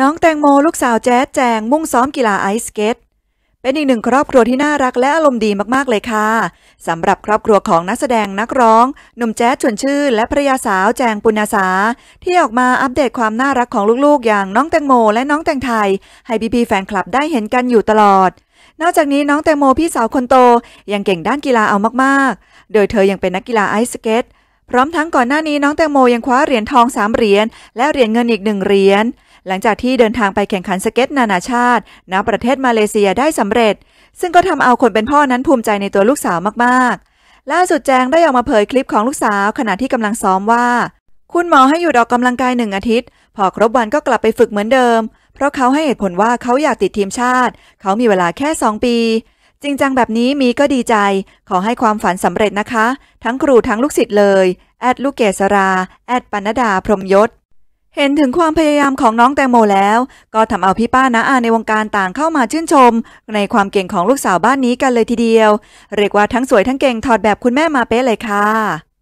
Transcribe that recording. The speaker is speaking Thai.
น้องแตงโมลูกสาวแจ๊ดแจงมุ่งซ้อมกีฬาไอส์สเกตเป็นอีกหนึ่ง ครอบครัวที่น่ารักและอารมณ์ดีมากๆเลยค่ะสำหรับครอบครัวของนักแสดงนักร้อง หนุ่มแจ๊ดชวนชื่นและภรยาสาวแจงปุณาสาที่ออกมาอัปเดตความน่ารักของลูกๆ อย่างน้องแตงโมและน้องแตงไทย ให้พี่ๆแฟนคลับได้เห็นกันอยู่ตลอดนอกจากนี้น้องแตงโมพี่สาวคนโตยังเก่งด้านกีฬาเอามากๆ โดยเธอยังเป็นนักกีฬาไอส์สเกตพร้อมทั้งก่อนหน้านี้น้องแตงโมยังคว้าเหรียญทองสามเหรียญและเหรียญเงินอีกหนึ่งเหรียญหลังจากที่เดินทางไปแข่งขันสเก็ตนานาชาติณประเทศมาเลเซียได้สำเร็จ ซึ่งก็ทำเอาคนเป็นพ่อนั้นภูมิใจในตัวลูกสาวมาก ๆ ล่าสุดแจงได้ออกมาเผยคลิปของลูกสาว ขณะที่กำลังซ้อมว่า คุณหมอให้หยุดออกกำลังกายหนึ่งอาทิตย์ พอครบวันก็กลับไปฝึกเหมือนเดิม เพราะเขาให้เหตุผลว่าเขาอยากติดทีมชาติ เขามีเวลาแค่ 2 ปี จริงจังแบบนี้มีก็ดีใจ ขอให้ความฝันสำเร็จนะคะ ทั้งครูทั้งลูกศิษย์เลยแอดลูกเกศราแอดปนดาพรมยศเห็นถึงความพยายามของน้องแตงโมแล้ว ก็ทำเอาพี่ป้านะอาในวงการต่างเข้ามาชื่นชม ในความเก่งของลูกสาวบ้านนี้กันเลยทีเดียว เรียกว่าทั้งสวยทั้งเก่งถอดแบบคุณแม่มาเป๊ะเลยค่ะ